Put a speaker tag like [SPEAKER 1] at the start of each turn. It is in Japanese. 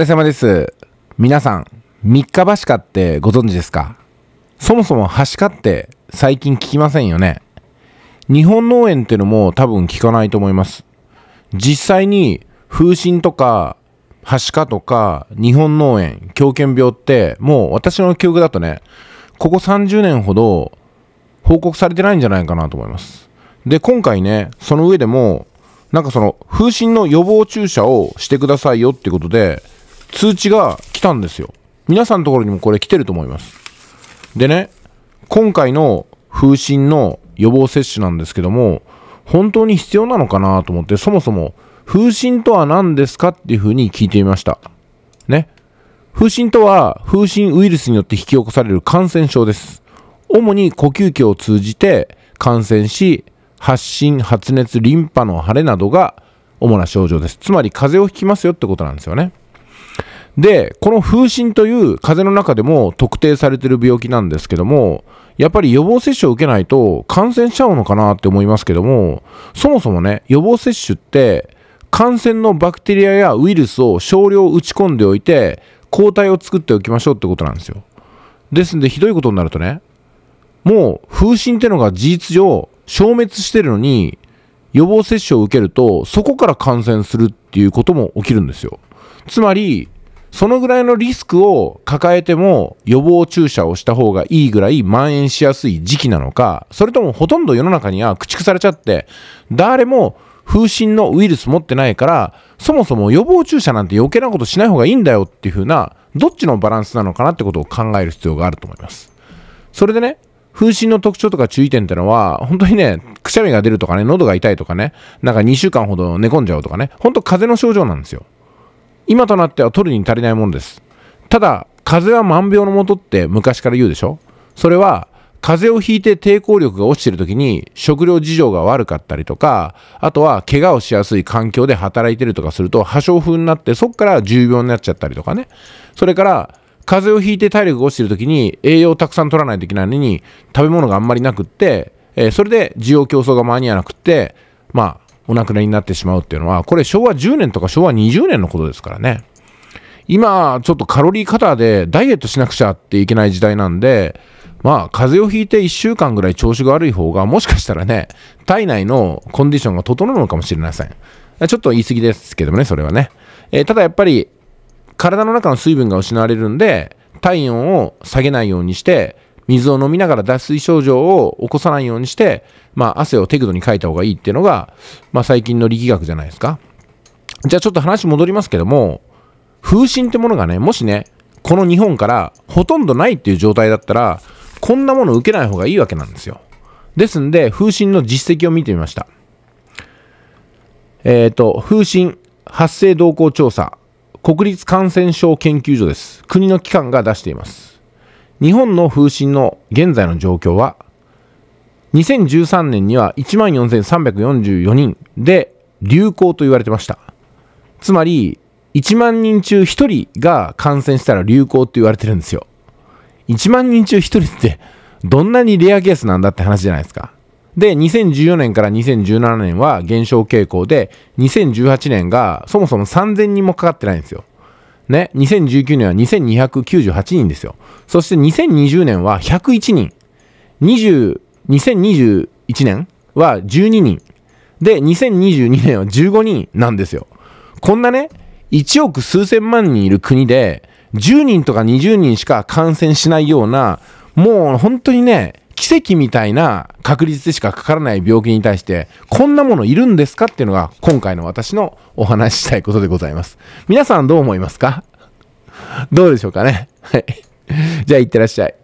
[SPEAKER 1] れ様です。皆さん、三日橋かってご存知ですかそもそも橋かって最近聞きませんよね。日本農園ってのも多分聞かないと思います。実際に風疹とか、はしかとか、日本農園、狂犬病って、もう私の記憶だとね、ここ30年ほど報告されてないんじゃないかなと思います。で、今回ね、その上でも、なんかその、風疹の予防注射をしてくださいよってことで、通知が来たんですよ。皆さんのところにもこれ来てると思います。でね、今回の風疹の予防接種なんですけども、本当に必要なのかなと思って、そもそも風疹とは何ですかっていうふうに聞いてみました。ね。風疹とは風疹ウイルスによって引き起こされる感染症です。主に呼吸器を通じて感染し、発疹、発熱、リンパの腫れなどが主な症状です。つまり風邪をひきますよってことなんですよね。で、この風疹という風邪の中でも特定されてる病気なんですけども、やっぱり予防接種を受けないと感染しちゃうのかなって思いますけども、そもそもね、予防接種って感染のバクテリアやウイルスを少量打ち込んでおいて、抗体を作っておきましょうってことなんですよ。ですんで、ひどいことになるとね、もう風疹ってのが事実上消滅してるのに、予防接種を受けると、そこから感染するっていうことも起きるんですよ。つまり、そのぐらいのリスクを抱えても予防注射をした方がいいぐらい蔓延しやすい時期なのか、それともほとんど世の中には駆逐されちゃって、誰も風疹のウイルス持ってないから、そもそも予防注射なんて余計なことしない方がいいんだよっていう風な、どっちのバランスなのかなってことを考える必要があると思います。それでね、風疹の特徴とか注意点ってのは、本当にね、くしゃみが出るとかね、喉が痛いとかね、なんか2週間ほど寝込んじゃうとかね、本当風邪の症状なんですよ。今となっては取るに足りないものです。ただ、風邪は万病のもとって昔から言うでしょそれは、風邪をひいて抵抗力が落ちてる時に食料事情が悪かったりとか、あとは怪我をしやすい環境で働いてるとかすると破傷風になってそっから重病になっちゃったりとかね。それから、風邪をひいて体力が落ちてる時に栄養をたくさん取らないといけないのに食べ物があんまりなくって、えー、それで需要競争が間に合わなくって、まあ、お亡くなりになってしまうっていうのは、これ昭和10年とか昭和20年のことですからね。今、ちょっとカロリーカターでダイエットしなくちゃっていけない時代なんで、まあ、風邪をひいて1週間ぐらい調子が悪い方が、もしかしたらね、体内のコンディションが整うのかもしれません。ちょっと言い過ぎですけどもね、それはね。えー、ただやっぱり、体の中の水分が失われるんで、体温を下げないようにして、水を飲みながら脱水症状を起こさないようにして、まあ、汗を適度にかいた方がいいっていうのが、まあ、最近の力学じゃないですか。じゃあちょっと話戻りますけども、風疹ってものがね、もしね、この日本からほとんどないっていう状態だったら、こんなもの受けない方がいいわけなんですよ。ですんで、風疹の実績を見てみました。えっ、ー、と、風疹発生動向調査、国立感染症研究所です。国の機関が出しています。日本の風疹の現在の状況は2013年には14,344人で流行と言われてましたつまり1万人中1人が感染したら流行って言われてるんですよ1万人中1人ってどんなにレアケースなんだって話じゃないですかで2014年から2017年は減少傾向で2018年がそもそも3000人もかかってないんですよね、2019年は2298人ですよ。そして2020年は101人。20、2021年は12人。で、2022年は15人なんですよ。こんなね、1億数千万人いる国で、10人とか20人しか感染しないような、もう本当にね、奇跡みたいな確率でしかかからない病気に対して、こんなものいるんですかっていうのが、今回の私のお話ししたいことでございます。皆さんどう思いますかどうでしょうかねはい。じゃあ、いってらっしゃい。